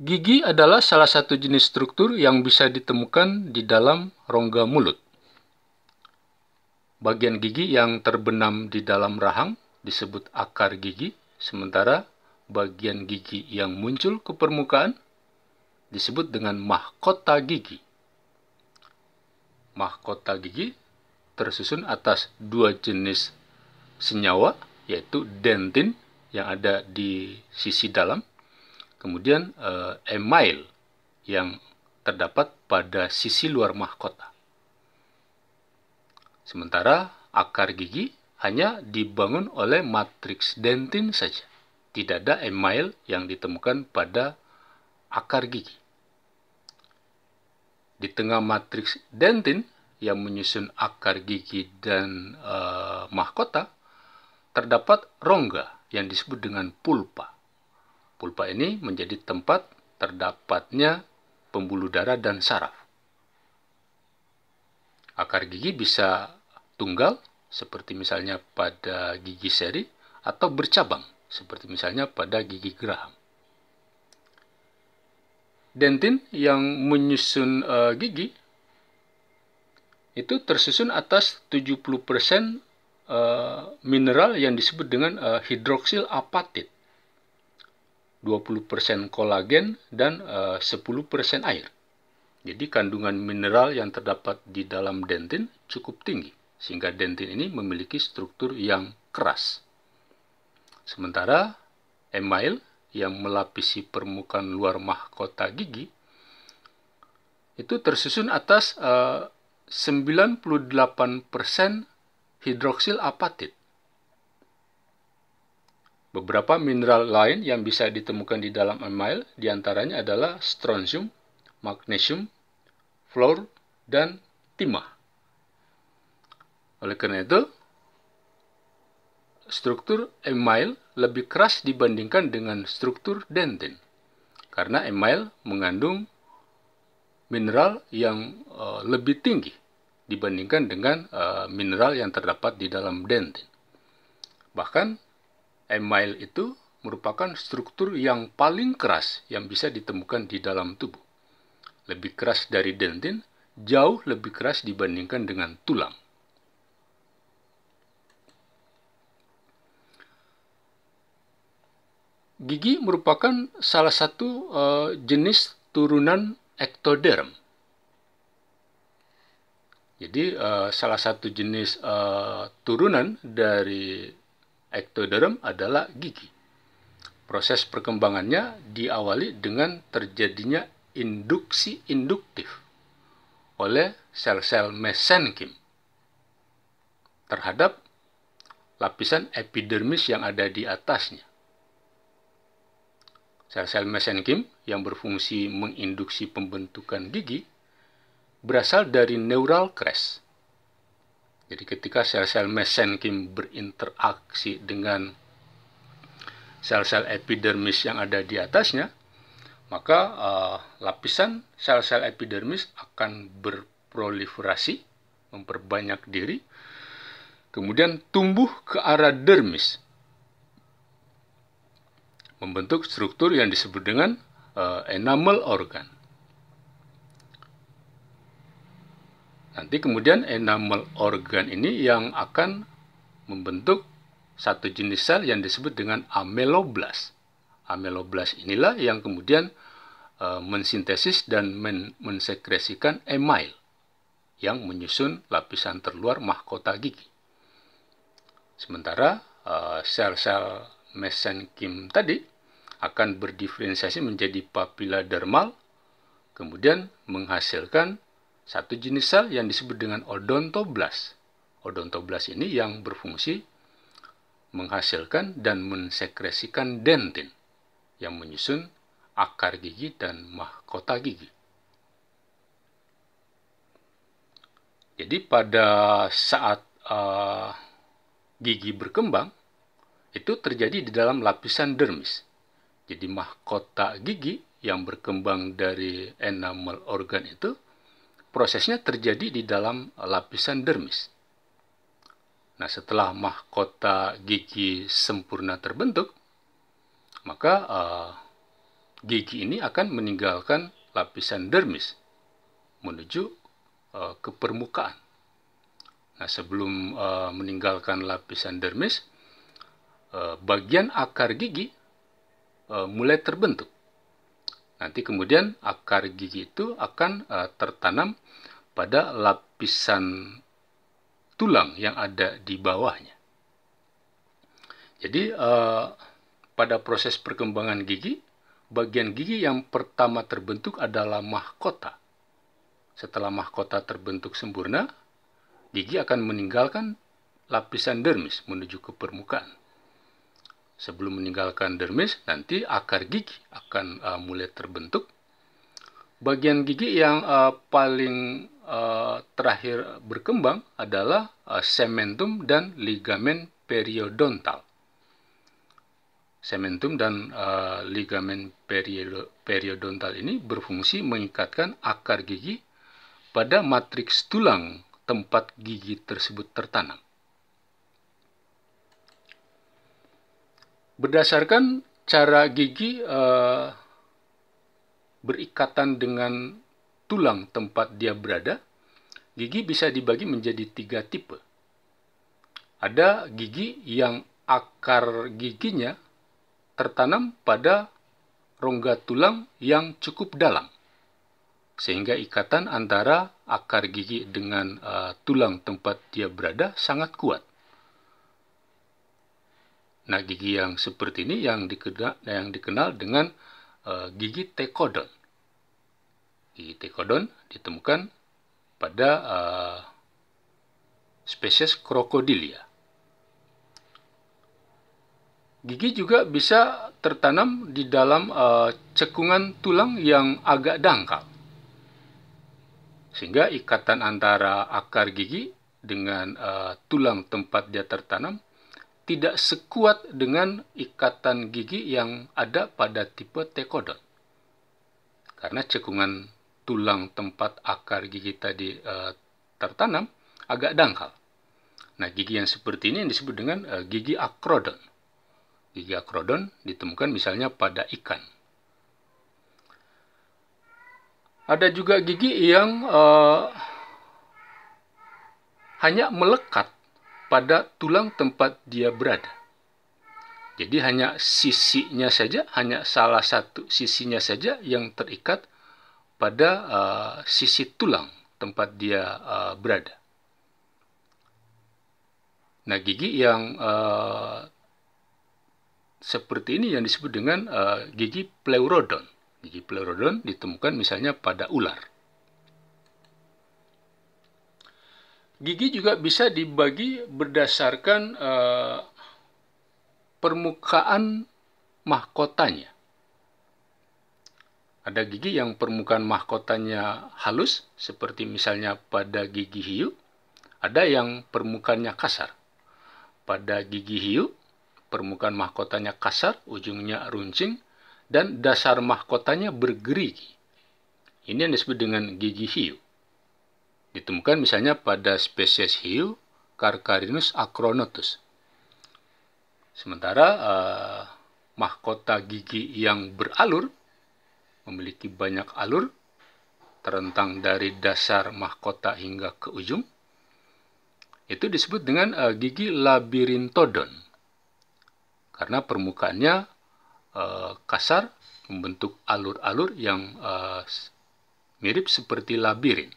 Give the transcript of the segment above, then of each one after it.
Gigi adalah salah satu jenis struktur yang bisa ditemukan di dalam rongga mulut. Bagian gigi yang terbenam di dalam rahang disebut akar gigi, sementara bagian gigi yang muncul ke permukaan disebut dengan mahkota gigi. Mahkota gigi tersusun atas dua jenis senyawa, yaitu dentin yang ada di sisi dalam Kemudian uh, email yang terdapat pada sisi luar mahkota. Sementara akar gigi hanya dibangun oleh matriks dentin saja. Tidak ada email yang ditemukan pada akar gigi. Di tengah matriks dentin yang menyusun akar gigi dan uh, mahkota, terdapat rongga yang disebut dengan pulpa. Pulpa ini menjadi tempat terdapatnya pembuluh darah dan saraf. Akar gigi bisa tunggal, seperti misalnya pada gigi seri, atau bercabang, seperti misalnya pada gigi geraham. Dentin yang menyusun uh, gigi itu tersusun atas 70% uh, eh, mineral yang disebut dengan uh, hidroksil apatit. 20% kolagen, dan eh, uh, 10% air. Jadi kandungan mineral yang terdapat di dalam dentin cukup tinggi, sehingga dentin ini memiliki struktur yang keras. Sementara email yang melapisi permukaan luar mahkota gigi itu tersusun atas eh, uh, 98% hidroksil apatit Beberapa mineral lain yang bisa ditemukan di dalam email diantaranya adalah strontium, magnesium, fluor, dan timah. Oleh karena itu, struktur email lebih keras dibandingkan dengan struktur dentin. Karena email mengandung mineral yang eh, lebih tinggi dibandingkan dengan eh, mineral yang terdapat di dalam dentin. Bahkan email itu merupakan struktur yang paling keras yang bisa ditemukan di dalam tubuh. Lebih keras dari dentin, jauh lebih keras dibandingkan dengan tulang. Gigi merupakan salah satu uh, jenis turunan ektoderm. Jadi uh, salah satu jenis uh, turunan dari Ektoderm adalah gigi. Proses perkembangannya diawali dengan terjadinya induksi induktif oleh sel-sel mesenkim terhadap lapisan epidermis yang ada di atasnya. Sel-sel mesenkim yang berfungsi menginduksi pembentukan gigi berasal dari neural crest jadi ketika sel-sel mesenkim berinteraksi dengan sel-sel epidermis yang ada di atasnya, maka uh, lapisan sel-sel epidermis akan berproliferasi, memperbanyak diri, kemudian tumbuh ke arah dermis, membentuk struktur yang disebut dengan uh, enamel organ. Nanti kemudian enamel organ ini yang akan membentuk satu jenis sel yang disebut dengan ameloblas. Ameloblas inilah yang kemudian e, mensintesis dan men mensekresikan email yang menyusun lapisan terluar mahkota gigi. Sementara e, sel-sel mesenkim tadi akan berdiferensiasi menjadi papila dermal, kemudian menghasilkan satu jenis sel yang disebut dengan odontoblas. Odontoblas ini yang berfungsi menghasilkan dan mensekresikan dentin yang menyusun akar gigi dan mahkota gigi. Jadi pada saat uh, gigi berkembang itu terjadi di dalam lapisan dermis. Jadi mahkota gigi yang berkembang dari enamel organ itu prosesnya terjadi di dalam lapisan dermis. Nah, setelah mahkota gigi sempurna terbentuk, maka uh, gigi ini akan meninggalkan lapisan dermis menuju uh, ke permukaan. Nah, sebelum uh, meninggalkan lapisan dermis, uh, bagian akar gigi uh, mulai terbentuk. Nanti kemudian akar gigi itu akan uh, tertanam pada lapisan tulang yang ada di bawahnya. Jadi uh, pada proses perkembangan gigi, bagian gigi yang pertama terbentuk adalah mahkota. Setelah mahkota terbentuk sempurna, gigi akan meninggalkan lapisan dermis menuju ke permukaan sebelum meninggalkan dermis, nanti akar gigi akan uh, mulai terbentuk. Bagian gigi yang uh, paling uh, terakhir berkembang adalah uh, sementum dan ligamen periodontal. Sementum dan uh, ligamen periodontal ini berfungsi mengikatkan akar gigi pada matriks tulang tempat gigi tersebut tertanam. berdasarkan cara gigi uh, berikatan dengan tulang tempat dia berada, gigi bisa dibagi menjadi tiga tipe. Ada gigi yang akar giginya tertanam pada rongga tulang yang cukup dalam, sehingga ikatan antara akar gigi dengan uh, tulang tempat dia berada sangat kuat. Nah, gigi yang seperti ini yang dikenal, yang dikenal dengan uh, gigi tekodon. Gigi tekodon ditemukan pada uh, spesies krokodilia. Gigi juga bisa tertanam di dalam uh, cekungan tulang yang agak dangkal. Sehingga ikatan antara akar gigi dengan uh, tulang tempat dia tertanam tidak sekuat dengan ikatan gigi yang ada pada tipe tekodon. Karena cekungan tulang tempat akar gigi tadi e, tertanam agak dangkal. Nah, gigi yang seperti ini yang disebut dengan e, gigi akrodon. Gigi akrodon ditemukan misalnya pada ikan. Ada juga gigi yang e, hanya melekat pada tulang tempat dia berada. Jadi hanya sisinya saja, hanya salah satu sisinya saja yang terikat pada uh, sisi tulang tempat dia uh, berada. Nah, gigi yang uh, seperti ini yang disebut dengan uh, gigi pleurodon. Gigi pleurodon ditemukan misalnya pada ular. Gigi juga bisa dibagi berdasarkan uh, permukaan mahkotanya. Ada gigi yang permukaan mahkotanya halus, seperti misalnya pada gigi hiu. Ada yang permukaannya kasar. Pada gigi hiu, permukaan mahkotanya kasar, ujungnya runcing, dan dasar mahkotanya bergerigi. Ini yang disebut dengan gigi hiu. Ditemukan misalnya pada spesies hiu Carcharinus acronotus. Sementara eh, mahkota gigi yang beralur memiliki banyak alur terentang dari dasar mahkota hingga ke ujung. Itu disebut dengan eh, gigi labirintodon karena permukaannya eh, kasar membentuk alur-alur yang eh, mirip seperti labirin.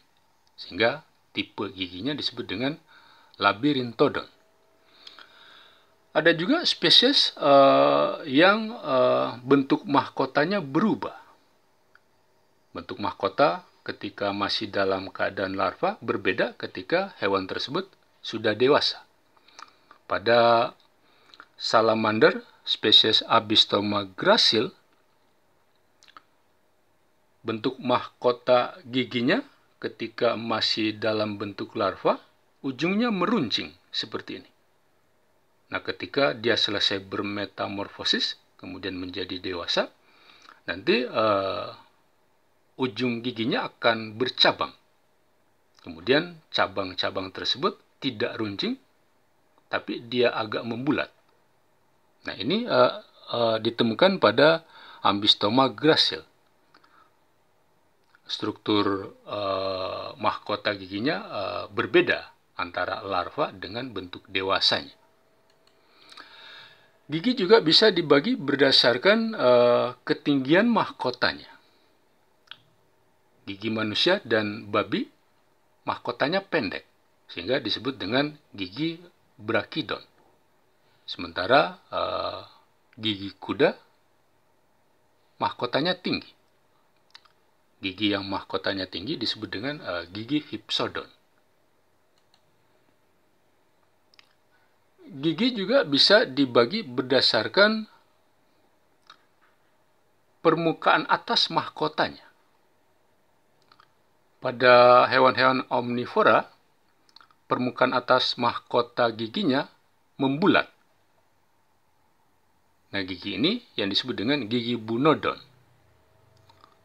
Sehingga tipe giginya disebut dengan labirintodon. Ada juga spesies uh, yang uh, bentuk mahkotanya berubah. Bentuk mahkota ketika masih dalam keadaan larva berbeda ketika hewan tersebut sudah dewasa. Pada salamander spesies Abistoma gracil bentuk mahkota giginya ketika masih dalam bentuk larva, ujungnya meruncing seperti ini. Nah, ketika dia selesai bermetamorfosis, kemudian menjadi dewasa, nanti uh, ujung giginya akan bercabang. Kemudian cabang-cabang tersebut tidak runcing, tapi dia agak membulat. Nah, ini uh, uh, ditemukan pada Ambistoma gracil struktur uh, mahkota giginya uh, berbeda antara larva dengan bentuk dewasanya. Gigi juga bisa dibagi berdasarkan uh, ketinggian mahkotanya. Gigi manusia dan babi mahkotanya pendek, sehingga disebut dengan gigi brachidon. Sementara uh, gigi kuda mahkotanya tinggi. Gigi yang mahkotanya tinggi disebut dengan uh, gigi hipsodon. Gigi juga bisa dibagi berdasarkan permukaan atas mahkotanya. Pada hewan-hewan omnivora, permukaan atas mahkota giginya membulat. Nah, gigi ini yang disebut dengan gigi bunodon.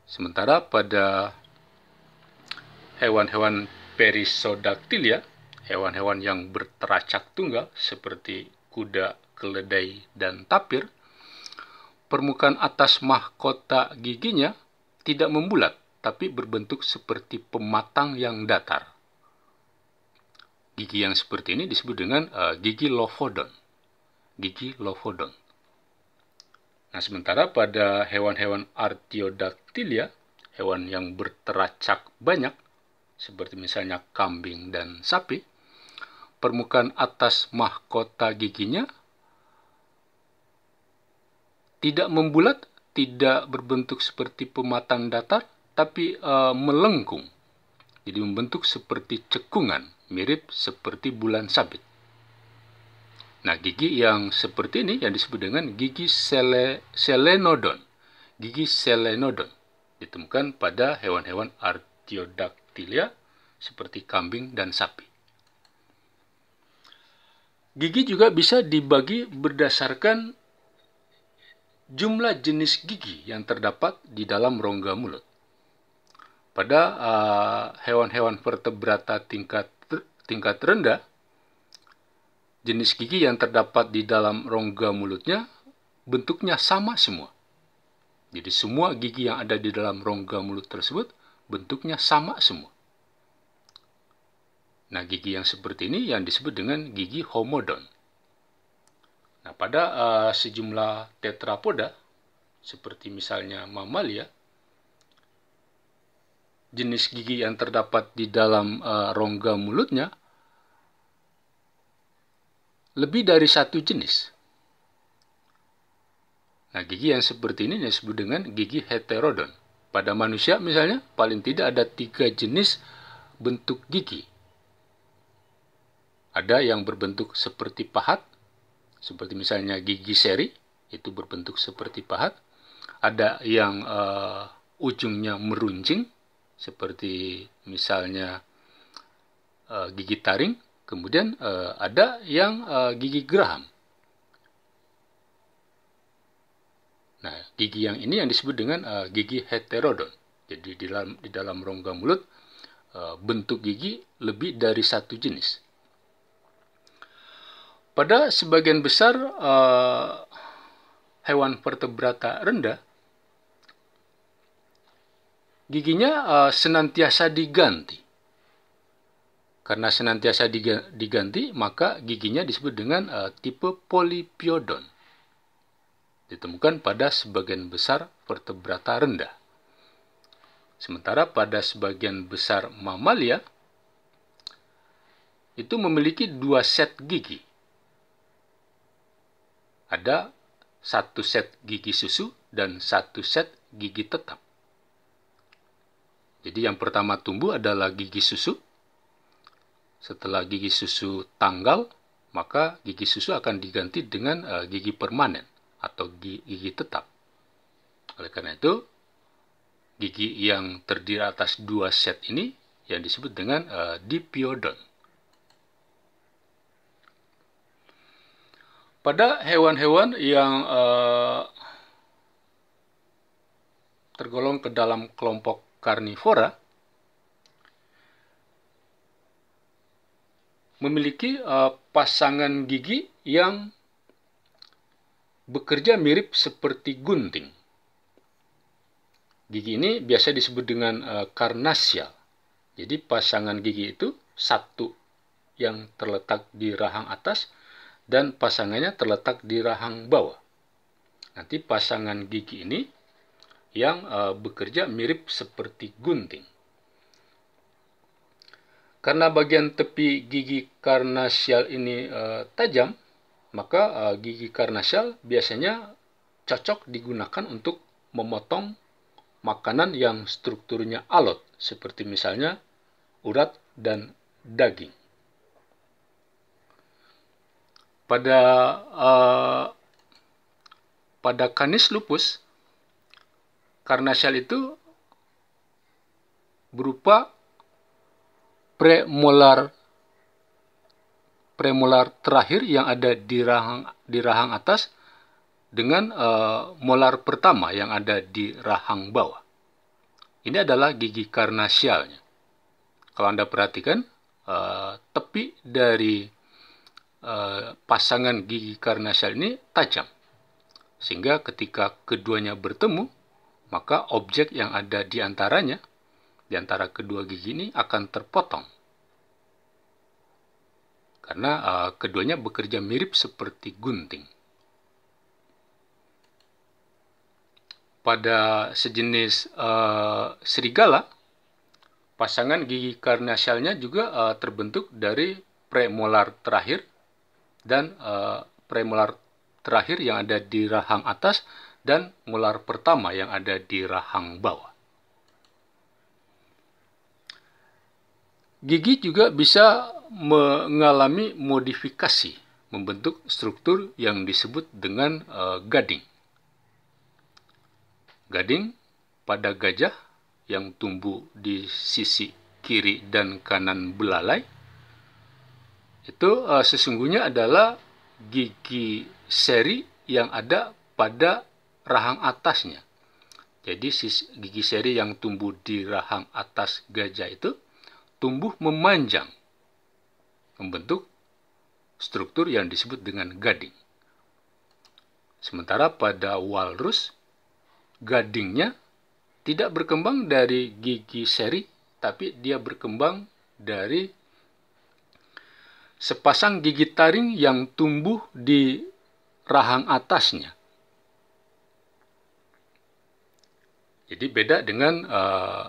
Sementara pada hewan-hewan ya, hewan-hewan yang berteracak tunggal seperti kuda, keledai, dan tapir, permukaan atas mahkota giginya tidak membulat, tapi berbentuk seperti pematang yang datar. Gigi yang seperti ini disebut dengan uh, gigi lofodon. Gigi lophodon. Nah, sementara pada hewan-hewan Artiodactylia, hewan yang berteracak banyak, seperti misalnya kambing dan sapi, permukaan atas mahkota giginya tidak membulat, tidak berbentuk seperti pematang datar, tapi e, melengkung. Jadi membentuk seperti cekungan, mirip seperti bulan sabit. Nah, gigi yang seperti ini yang disebut dengan gigi sele, selenodon. Gigi selenodon ditemukan pada hewan-hewan artiodactylia seperti kambing dan sapi. Gigi juga bisa dibagi berdasarkan jumlah jenis gigi yang terdapat di dalam rongga mulut. Pada ah, hewan-hewan uh, vertebrata tingkat tingkat rendah, Jenis gigi yang terdapat di dalam rongga mulutnya bentuknya sama semua. Jadi semua gigi yang ada di dalam rongga mulut tersebut bentuknya sama semua. Nah, gigi yang seperti ini yang disebut dengan gigi homodon. Nah, pada uh, sejumlah tetrapoda, seperti misalnya mamalia, jenis gigi yang terdapat di dalam uh, rongga mulutnya lebih dari satu jenis. Nah, gigi yang seperti ini disebut dengan gigi heterodon. Pada manusia misalnya, paling tidak ada tiga jenis bentuk gigi. Ada yang berbentuk seperti pahat, seperti misalnya gigi seri, itu berbentuk seperti pahat. Ada yang uh, ujungnya meruncing, seperti misalnya uh, gigi taring, Kemudian uh, ada yang uh, gigi geraham. Nah, gigi yang ini yang disebut dengan uh, gigi heterodon. Jadi di dalam, di dalam rongga mulut uh, bentuk gigi lebih dari satu jenis. Pada sebagian besar uh, hewan vertebrata rendah, giginya uh, senantiasa diganti karena senantiasa diganti, maka giginya disebut dengan uh, tipe polipiodon. Ditemukan pada sebagian besar vertebrata rendah. Sementara pada sebagian besar mamalia, itu memiliki dua set gigi. Ada satu set gigi susu dan satu set gigi tetap. Jadi yang pertama tumbuh adalah gigi susu, setelah gigi susu tanggal, maka gigi susu akan diganti dengan uh, gigi permanen atau gigi, tetap. Oleh karena itu, gigi yang terdiri atas dua set ini yang disebut dengan uh, dipiodon. Pada hewan-hewan yang uh, tergolong ke dalam kelompok karnivora, memiliki uh, pasangan gigi yang bekerja mirip seperti gunting. Gigi ini biasa disebut dengan uh, Jadi pasangan gigi itu satu yang terletak di rahang atas dan pasangannya terletak di rahang bawah. Nanti pasangan gigi ini yang uh, bekerja mirip seperti gunting. Karena bagian tepi gigi karnasial ini uh, tajam, maka uh, gigi karnasial biasanya cocok digunakan untuk memotong makanan yang strukturnya alot, seperti misalnya urat dan daging. Pada uh, pada kanis lupus, karnasial itu berupa premolar premolar terakhir yang ada di rahang di rahang atas dengan e, molar pertama yang ada di rahang bawah. Ini adalah gigi karnasialnya. Kalau Anda perhatikan, e, tepi dari e, pasangan gigi karnasial ini tajam. Sehingga ketika keduanya bertemu, maka objek yang ada di antaranya di antara kedua gigi ini akan terpotong. Karena uh, keduanya bekerja mirip seperti gunting. Pada sejenis uh, serigala, pasangan gigi karnasialnya juga uh, terbentuk dari premolar terakhir dan uh, premolar terakhir yang ada di rahang atas dan molar pertama yang ada di rahang bawah. Gigi juga bisa mengalami modifikasi, membentuk struktur yang disebut dengan uh, gading. Gading pada gajah yang tumbuh di sisi kiri dan kanan belalai itu uh, sesungguhnya adalah gigi seri yang ada pada rahang atasnya. Jadi gigi seri yang tumbuh di rahang atas gajah itu tumbuh memanjang, membentuk struktur yang disebut dengan gading. Sementara pada walrus, gadingnya tidak berkembang dari gigi seri, tapi dia berkembang dari sepasang gigi taring yang tumbuh di rahang atasnya. Jadi beda dengan uh,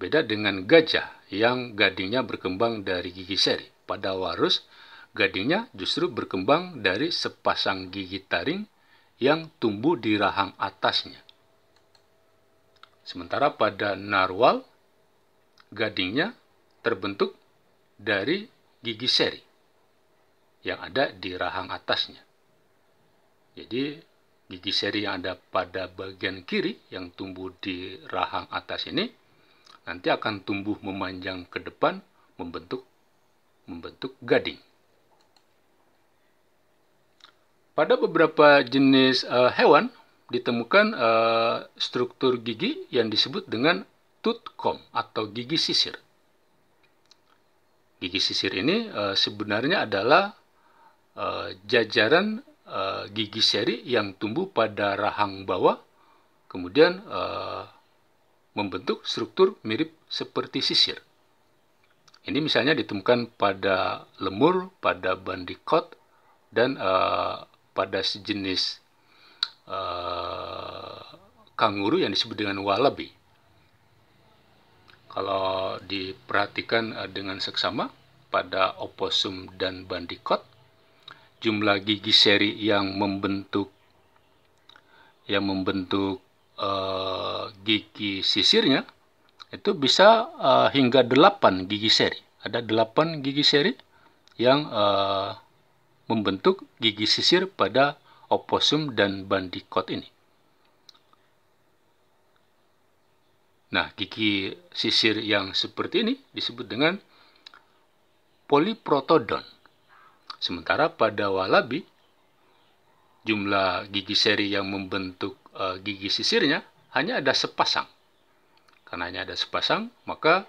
beda dengan gajah yang gadingnya berkembang dari gigi seri. Pada warus, gadingnya justru berkembang dari sepasang gigi taring yang tumbuh di rahang atasnya. Sementara pada narwal, gadingnya terbentuk dari gigi seri yang ada di rahang atasnya. Jadi gigi seri yang ada pada bagian kiri yang tumbuh di rahang atas ini nanti akan tumbuh memanjang ke depan membentuk membentuk gading. Pada beberapa jenis uh, hewan ditemukan uh, struktur gigi yang disebut dengan tooth comb atau gigi sisir. Gigi sisir ini uh, sebenarnya adalah uh, jajaran uh, gigi seri yang tumbuh pada rahang bawah kemudian uh, membentuk struktur mirip seperti sisir. Ini misalnya ditemukan pada lemur, pada bandicoot, dan uh, pada sejenis uh, kanguru yang disebut dengan wallaby. Kalau diperhatikan uh, dengan seksama pada opossum dan bandicoot, jumlah gigi seri yang membentuk yang membentuk uh, gigi sisirnya itu bisa uh, hingga 8 gigi seri. Ada 8 gigi seri yang uh, membentuk gigi sisir pada oposum dan bandicoot ini. Nah, gigi sisir yang seperti ini disebut dengan poliprotodon. Sementara pada walabi, jumlah gigi seri yang membentuk Eh, gigi sisirnya hanya ada sepasang. Karena hanya ada sepasang, maka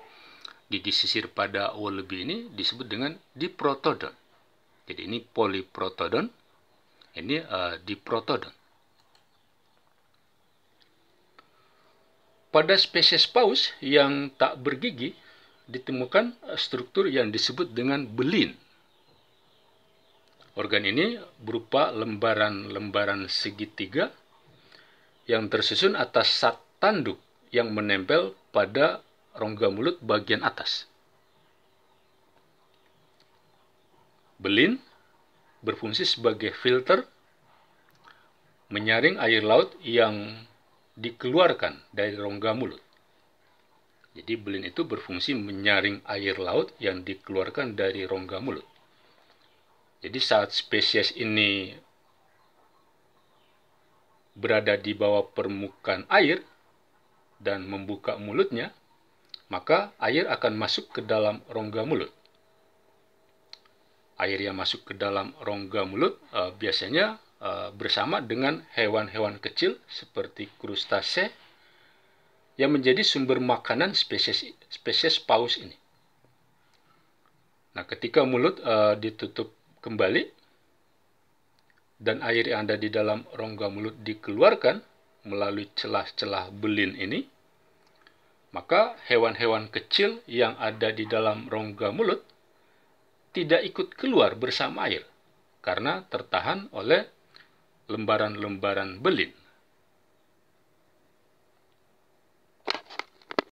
gigi sisir pada wallaby ini disebut dengan diprotodon. Jadi ini poliprotodon, ini uh, diprotodon. Pada spesies paus yang tak bergigi ditemukan struktur yang disebut dengan belin. Organ ini berupa lembaran-lembaran segitiga yang tersusun atas sat tanduk yang menempel pada rongga mulut bagian atas. Belin berfungsi sebagai filter menyaring air laut yang dikeluarkan dari rongga mulut. Jadi belin itu berfungsi menyaring air laut yang dikeluarkan dari rongga mulut. Jadi saat spesies ini berada di bawah permukaan air dan membuka mulutnya, maka air akan masuk ke dalam rongga mulut. Air yang masuk ke dalam rongga mulut eh, biasanya eh, bersama dengan hewan-hewan kecil seperti krustase yang menjadi sumber makanan spesies spesies paus ini. Nah, ketika mulut uh, ditutup kembali, dan air yang ada di dalam rongga mulut dikeluarkan melalui celah-celah belin ini, maka hewan-hewan kecil yang ada di dalam rongga mulut tidak ikut keluar bersama air karena tertahan oleh lembaran-lembaran belin.